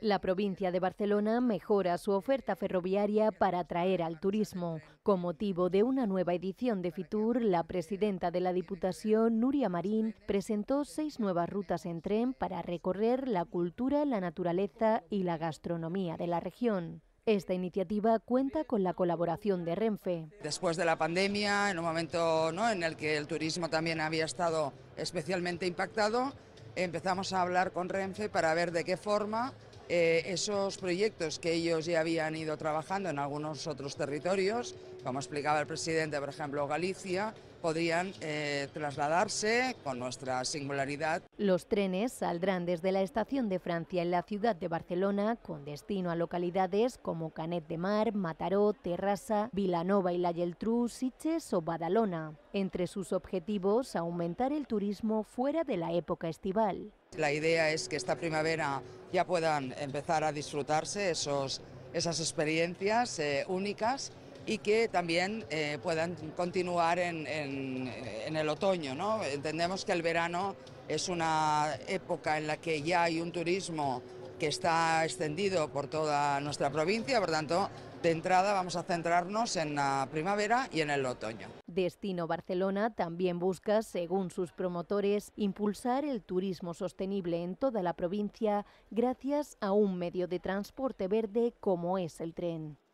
La provincia de Barcelona mejora su oferta ferroviaria para atraer al turismo. Con motivo de una nueva edición de Fitur, la presidenta de la Diputación, Nuria Marín, presentó seis nuevas rutas en tren para recorrer la cultura, la naturaleza y la gastronomía de la región. Esta iniciativa cuenta con la colaboración de Renfe. Después de la pandemia, en un momento en el que el turismo también había estado especialmente impactado, empezamos a hablar con Renfe para ver de qué forma eh, esos proyectos que ellos ya habían ido trabajando en algunos otros territorios, como explicaba el presidente, por ejemplo, Galicia, podrían eh, trasladarse con nuestra singularidad. Los trenes saldrán desde la estación de Francia en la ciudad de Barcelona con destino a localidades como Canet de Mar, Mataró, Terrassa, Vilanova y la Geltrú, ...Siches o Badalona. Entre sus objetivos, aumentar el turismo fuera de la época estival. La idea es que esta primavera ya puedan empezar a disfrutarse esos, esas experiencias eh, únicas y que también eh, puedan continuar en, el otoño. Entendemos que el verano es una época en la que ya hay un turismo que está extendido por toda nuestra provincia, por tanto, de entrada vamos a centrarnos en la primavera y en el otoño. Destino Barcelona también busca, según sus promotores, impulsar el turismo sostenible en toda la provincia gracias a un medio de transporte verde como es el tren.